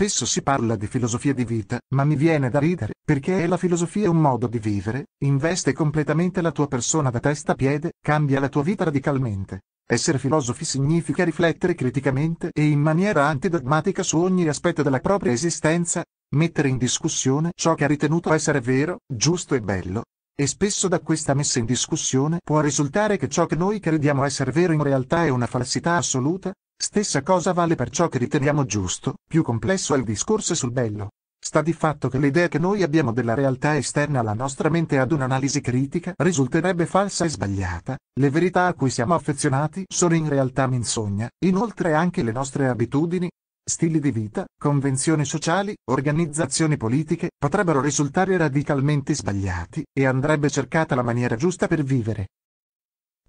Spesso si parla di filosofia di vita, ma mi viene da ridere, perché è la filosofia un modo di vivere, investe completamente la tua persona da testa a piede, cambia la tua vita radicalmente. Essere filosofi significa riflettere criticamente e in maniera antidogmatica su ogni aspetto della propria esistenza, mettere in discussione ciò che ha ritenuto essere vero, giusto e bello. E spesso da questa messa in discussione può risultare che ciò che noi crediamo essere vero in realtà è una falsità assoluta, Stessa cosa vale per ciò che riteniamo giusto, più complesso è il discorso sul bello. Sta di fatto che l'idea che noi abbiamo della realtà esterna alla nostra mente ad un'analisi critica risulterebbe falsa e sbagliata, le verità a cui siamo affezionati sono in realtà menzogna, inoltre anche le nostre abitudini, stili di vita, convenzioni sociali, organizzazioni politiche potrebbero risultare radicalmente sbagliati e andrebbe cercata la maniera giusta per vivere.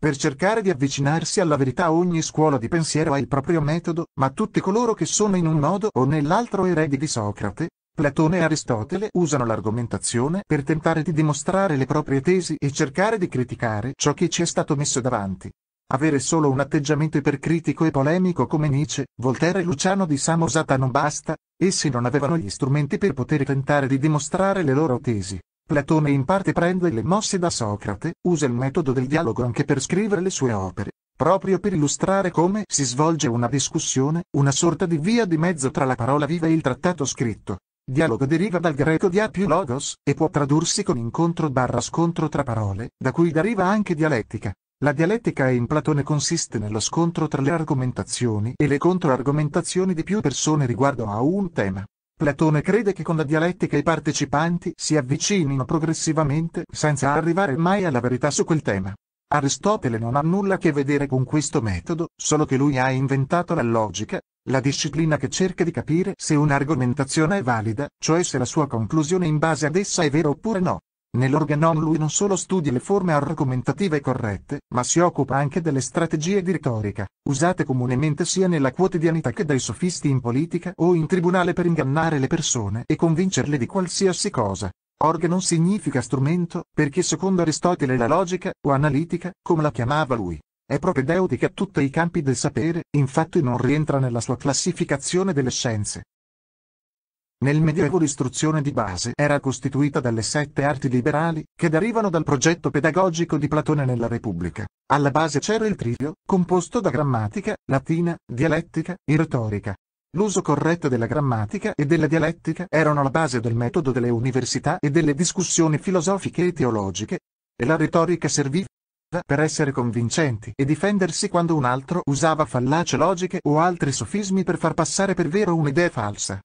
Per cercare di avvicinarsi alla verità ogni scuola di pensiero ha il proprio metodo, ma tutti coloro che sono in un modo o nell'altro eredi di Socrate, Platone e Aristotele usano l'argomentazione per tentare di dimostrare le proprie tesi e cercare di criticare ciò che ci è stato messo davanti. Avere solo un atteggiamento ipercritico e polemico come Nietzsche, Voltaire e Luciano di Samosata non basta, essi non avevano gli strumenti per poter tentare di dimostrare le loro tesi. Platone in parte prende le mosse da Socrate, usa il metodo del dialogo anche per scrivere le sue opere, proprio per illustrare come si svolge una discussione, una sorta di via di mezzo tra la parola viva e il trattato scritto. Dialogo deriva dal greco dia più logos, e può tradursi con incontro barra scontro tra parole, da cui deriva anche dialettica. La dialettica in Platone consiste nello scontro tra le argomentazioni e le controargomentazioni di più persone riguardo a un tema. Platone crede che con la dialettica i partecipanti si avvicinino progressivamente senza arrivare mai alla verità su quel tema. Aristotele non ha nulla a che vedere con questo metodo, solo che lui ha inventato la logica, la disciplina che cerca di capire se un'argomentazione è valida, cioè se la sua conclusione in base ad essa è vera oppure no. Nell'organon lui non solo studia le forme argomentative corrette, ma si occupa anche delle strategie di retorica, usate comunemente sia nella quotidianità che dai sofisti in politica o in tribunale per ingannare le persone e convincerle di qualsiasi cosa. Organon significa strumento, perché secondo Aristotele la logica, o analitica, come la chiamava lui, è propedeutica a tutti i campi del sapere, infatti non rientra nella sua classificazione delle scienze, nel Medioevo l'istruzione di base era costituita dalle sette arti liberali, che derivano dal progetto pedagogico di Platone nella Repubblica. Alla base c'era il trivio, composto da grammatica, latina, dialettica e retorica. L'uso corretto della grammatica e della dialettica erano la base del metodo delle università e delle discussioni filosofiche e teologiche, e la retorica serviva per essere convincenti e difendersi quando un altro usava fallace logiche o altri sofismi per far passare per vero un'idea falsa.